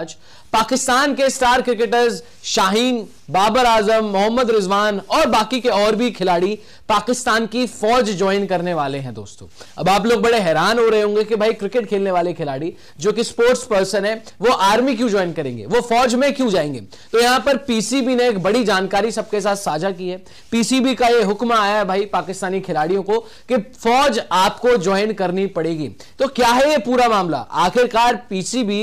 आज पाकिस्तान के star cricketers Shaheen Babar Azam Mohammad Rizwan और बाकी के और भी खिलाड़ी पाकिस्तान की फौज ज्वाइन करने वाले हैं दोस्तों अब आप लोग बड़े हैरान हो रहे होंगे कि भाई क्रिकेट खेलने वाले खिलाड़ी जो कि स्पोर्ट्स पर्सन है वो आर्मी क्यों ज्वाइन करेंगे वो फौज में क्यों जाएंगे तो यहां पर पीसीबी ने एक बड़ी जानकारी सबके साथ साझा की है पीसीबी का यह हुक्म आया है भाई पाकिस्तानी खिलाड़ियों को कि फौज आपको ज्वाइन करनी पड़ेगी तो क्या है यह पूरा मामला आखिरकार पीसीबी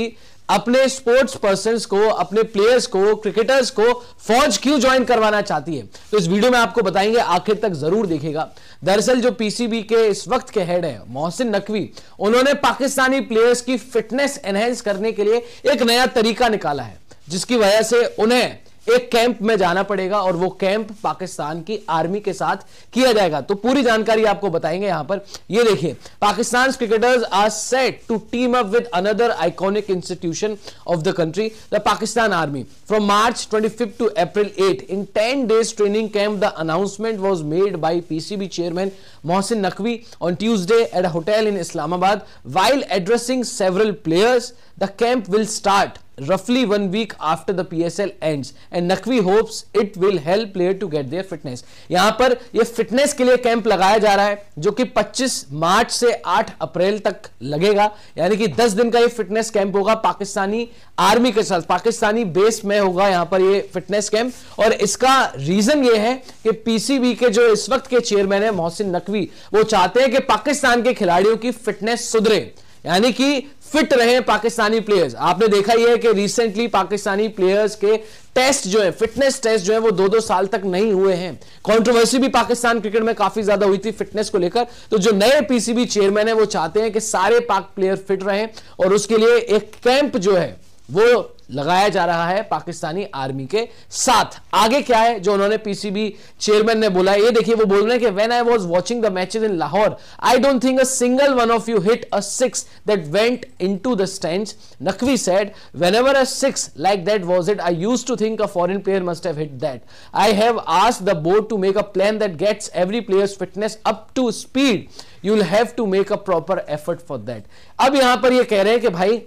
अपने स्पोर्ट्स पर्सन को अपने प्लेयर्स को क्रिकेटर्स को फौज क्यों ज्वाइन करवाना चाहती है तो इस वीडियो में आपको बताएंगे आखिर तक जरूर देखेगा दरअसल जो पीसीबी के इस वक्त के हेड है मोहसिन नकवी उन्होंने पाकिस्तानी प्लेयर्स की फिटनेस एनहेंस करने के लिए एक नया तरीका निकाला है जिसकी वजह से उन्हें एक कैंप में जाना पड़ेगा और वो कैंप पाकिस्तान की आर्मी के साथ किया जाएगा तो पूरी जानकारी आपको बताएंगे यहां पर ये देखिए Pakistan cricketers are set to team up with another iconic institution of the country the Pakistan army from March twenty to April eight in ten days training camp the announcement was made by PCB chairman Mohsin Naqvi on Tuesday at a hotel in Islamabad while addressing several players the camp will start roughly one week after the PSL ends and Nakvi hopes it will help player to get their fitness यहाँ पर ये fitness के लिए camp लगाया जा रहा है जो कि 25 मार्च से 8 अप्रैल तक लगेगा यानी कि 10 दिन का ये fitness camp होगा पाकिस्तानी army के साथ पाकिस्तानी base में होगा यहाँ पर ये fitness camp और इसका reason ये है कि PCB के जो इस वक्त के chairman है मोहसिन नकवी वो चाहते हैं कि पाकिस्तान के खिलाड़ियों की fitness सुधरे यानी कि फिट रहे पाकिस्तानी प्लेयर्स आपने देखा यह है कि रिसेंटली पाकिस्तानी प्लेयर्स के टेस्ट जो है फिटनेस टेस्ट जो है वो दो दो साल तक नहीं हुए हैं कंट्रोवर्सी भी पाकिस्तान क्रिकेट में काफी ज्यादा हुई थी फिटनेस को लेकर तो जो नए पीसीबी चेयरमैन है वो चाहते हैं कि सारे पाक प्लेयर फिट रहे और उसके लिए एक कैंप जो है वो लगाया जा रहा है पाकिस्तानी आर्मी के साथ आगे क्या है जो उन्होंने पीसीबी चेयरमैन ने बोला ये देखिए वो बोल रहे हैं कि when I was watching the matches in Lahore I don't think a single one of you hit a six that went into the stand Naqvi said whenever a six like that was it I use to think a foreign player must have hit that I have the board to make a plan that gets every players fitness up to speed you will have to make a proper effort for that अब यहां पर ये कह रहे हैं कि भाई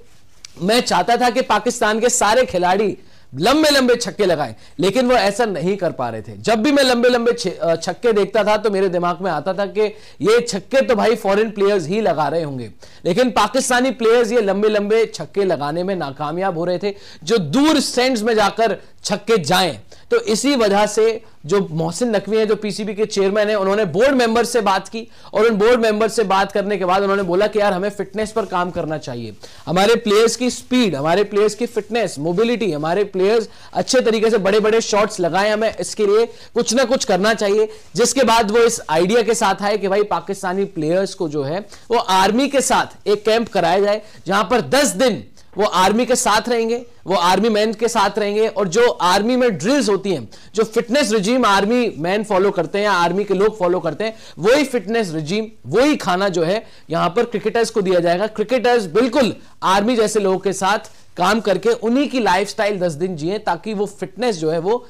मैं चाहता था कि पाकिस्तान के सारे खिलाड़ी लंबे लंबे छक्के लगाए लेकिन वो ऐसा नहीं कर पा रहे थे जब भी मैं लंबे लंबे छक्के देखता था तो मेरे दिमाग में आता था कि ये छक्के तो भाई फॉरेन प्लेयर्स ही लगा रहे होंगे लेकिन पाकिस्तानी प्लेयर्स ये लंबे लंबे छक्के लगाने में नाकामयाब हो रहे थे जो दूर सेंट्स में जाकर छक्के जाएं तो इसी वजह से जो मोहसिन नकवी है जो पीसीबी के चेयरमैन है उन्होंने बोर्ड मेंबर से बात की और उन बोर्ड मेंबर से बात करने के बाद उन्होंने बोला कि यार हमें फिटनेस पर काम करना चाहिए हमारे प्लेयर्स की स्पीड हमारे प्लेयर्स की फिटनेस मोबिलिटी हमारे प्लेयर्स अच्छे तरीके से बड़े बड़े शॉट्स लगाए हमें इसके लिए कुछ ना कुछ करना चाहिए जिसके बाद वो इस आइडिया के साथ आए कि भाई पाकिस्तानी प्लेयर्स को जो है वो आर्मी के साथ एक कैंप कराया जाए जहां पर दस दिन वो आर्मी के साथ रहेंगे वो आर्मी मैन के साथ रहेंगे और जो आर्मी में ड्रिल्स होती हैं जो fitness regime army man follow करते हैं आर्मी के लोग फॉलो करते हैं वही फिटनेस रिजीम वही खाना जो है यहां पर क्रिकेटर्स को दिया जाएगा क्रिकेटर्स बिल्कुल आर्मी जैसे लोगों के साथ काम करके उन्हीं की लाइफ दस दिन जिए ताकि वो फिटनेस जो है वो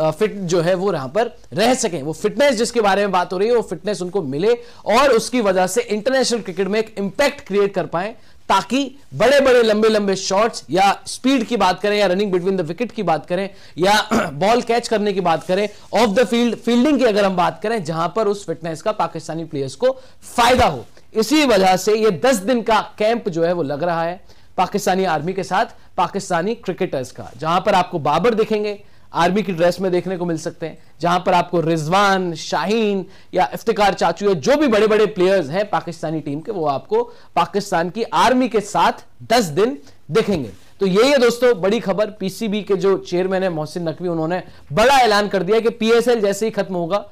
फिट जो है वो यहां पर रह सके वो फिटनेस जिसके बारे में बात हो रही है वो फिटनेस उनको मिले और उसकी वजह से इंटरनेशनल क्रिकेट में एक इंपैक्ट क्रिएट कर पाए ताकि बड़े बड़े लंबे लंबे शॉट्स या स्पीड की बात करें या रनिंग बिटवीन द विकेट की बात करें या बॉल कैच करने की बात करें ऑफ द फील्ड फील्डिंग की अगर हम बात करें जहां पर उस फिटनेस का पाकिस्तानी प्लेयर्स को फायदा हो इसी वजह से ये दस दिन का कैंप जो है वो लग रहा है पाकिस्तानी आर्मी के साथ पाकिस्तानी क्रिकेटर्स का जहां पर आपको बाबर दिखेंगे आर्मी की ड्रेस में देखने को मिल सकते हैं जहां पर आपको रिजवान शाहीन या इफ्तिकार चाचू या जो भी बड़े बड़े प्लेयर्स हैं पाकिस्तानी टीम के वो आपको पाकिस्तान की आर्मी के साथ दस दिन देखेंगे तो यही है दोस्तों बड़ी खबर पीसीबी के जो चेयरमैन है मोहसिन नकवी उन्होंने बड़ा ऐलान कर दिया कि पीएसएल जैसे ही खत्म होगा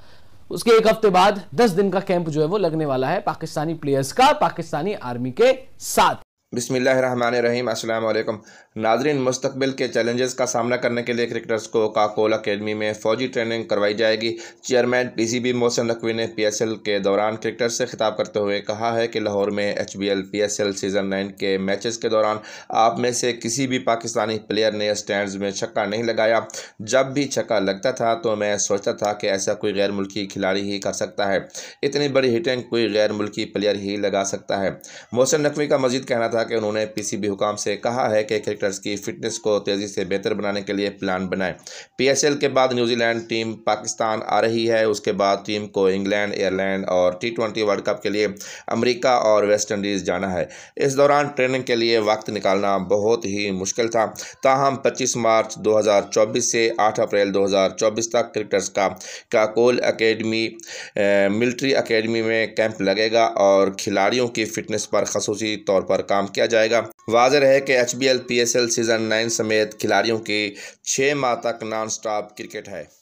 उसके एक हफ्ते बाद दस दिन का कैंप जो है वो लगने वाला है पाकिस्तानी प्लेयर्स का पाकिस्तानी आर्मी के साथ वालेकुम नाजरीन मुस्तबिल के चैलेंजेस का सामना करने के लिए क्रिकेटर्स को काकोल अकेडमी में फौजी ट्रेनिंग करवाई जाएगी chairman P C B Mohsin Naqvi ने पी एस एल के दौरान क्रिकेटर्स से खिताब करते हुए कहा है कि लाहौर में H B L P S L season nine के मैचेस के दौरान आप में से किसी भी पाकिस्तानी प्लेयर ने स्टैंड में छक्का नहीं लगाया जब भी छक्का लगता था तो मैं सोचता था कि ऐसा कोई गैर मुल्की खिलाड़ी ही कर सकता है इतनी बड़ी हिटिंग कोई गैर मुल्की प्लेयर ही लगा सकता है मोहसिन नकवी का मजीद कहना था कि उन्होंने पी सी बी हुकाम से कहा है कि क्रिकेटर क्रिकेटर्स की फिटनेस को तेज़ी से बेहतर बनाने के लिए प्लान बनाएं पीएसएल के बाद न्यूजीलैंड टीम पाकिस्तान आ रही है उसके बाद टीम को इंग्लैंड एयरलैंड और टी ट्वेंटी वर्ल्ड कप के लिए अमेरिका और वेस्ट इंडीज़ जाना है इस दौरान ट्रेनिंग के लिए वक्त निकालना बहुत ही मुश्किल था ताहम पच्चीस मार्च दो से आठ अप्रैल दो तक क्रिकेटर्स का काकोल अकेडमी मिल्ट्री अकेडमी में कैंप लगेगा और खिलाड़ियों की फ़िटनेस पर खसूसी तौर पर काम किया जाएगा वाजह है कि H B L P S L season nine समेत खिलाड़ियों की छः माह तक नॉन स्टॉप क्रिकेट है